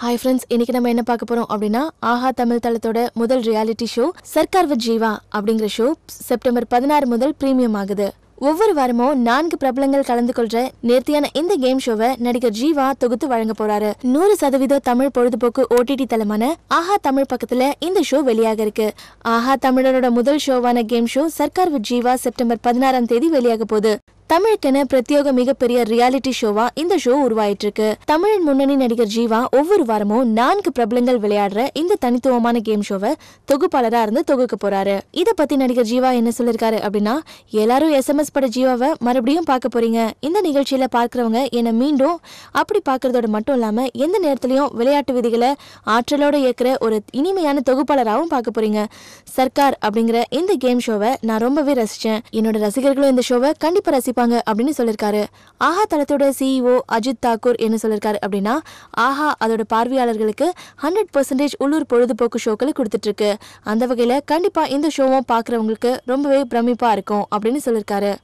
hi friends இன்னைக்கு நம்ம என்ன பார்க்க போறோம் அப்படின்னா ஆஹா தமிழ் தளத்தோட முதல் reality show Sarkar with Jiiva அப்படிங்கிற ஷோ செப்டம்பர் பதினாறு முதல் பிரீமியம் ஆகுது ஒவ்வொரு வாரமும் நான்கு பிரபலங்கள் கலந்து கொள்ற நேர்த்தியான இந்த கேம் ஷோவை நடிகர் ஜீவா தொகுத்து வழங்க போறாரு நூறு சதவீத தமிழ் பொழுதுபோக்கு ஓடிடி தளமான ஆஹா தமிழ் பக்கத்துல இந்த ஷோ வெளியாக இருக்கு ஆஹா தமிழரோட முதல் ஷோவான game show Sarkar with Jiiva September பதினாறாம் தேதி வெளியாக போகுது தமிழுக்கென பிரத்யோக மிகப்பெரிய ரியாலிட்டி ஷோவா இந்த ஷோ உருவாயிட்டு இருக்கு தமிழின் முன்னணி நடிகர் ஜீவா ஒவ்வொரு வாரமும் நான்கு பிரபலங்கள் விளையாடுற இந்த தனித்துவமான கேம் ஷோவை தொகுப்பாளராக இருந்து தொகுக்க போறாரு இதை பத்தி நடிகர் ஜீவா என்ன சொல்லிருக்காரு அப்படின்னா எல்லாரும் எஸ்எம்எஸ் பட ஜீவாவை மறுபடியும் பார்க்க போறீங்க இந்த நிகழ்ச்சியில பார்க்குறவங்க என்னை மீண்டும் அப்படி பார்க்கறதோட மட்டும் இல்லாம எந்த நேரத்திலையும் விளையாட்டு விதிகளை ஆற்றலோட இயக்குற ஒரு இனிமையான தொகுப்பாளராகவும் பார்க்க போறீங்க சர்க்கார் அப்படிங்கிற இந்த கேம் ஷோவை நான் ரொம்பவே ரசிச்சேன் என்னோட ரசிகர்களும் இந்த ஷோவை கண்டிப்பா ரசி இருப்பாங்க அப்படின்னு சொல்லியிருக்காரு ஆஹா தளத்தோட சிஇஓ e அஜித் தாக்கூர் என்ன சொல்லியிருக்காரு அப்படின்னா ஆஹா அதோட பார்வையாளர்களுக்கு ஹண்ட்ரட் பர்சன்டேஜ் உள்ளூர் பொழுதுபோக்கு ஷோக்களை கொடுத்துட்ருக்கு அந்த வகையில் கண்டிப்பாக இந்த ஷோவும் பார்க்குறவங்களுக்கு ரொம்பவே பிரமிப்பாக இருக்கும் அப்படின்னு சொல்லியிருக்காரு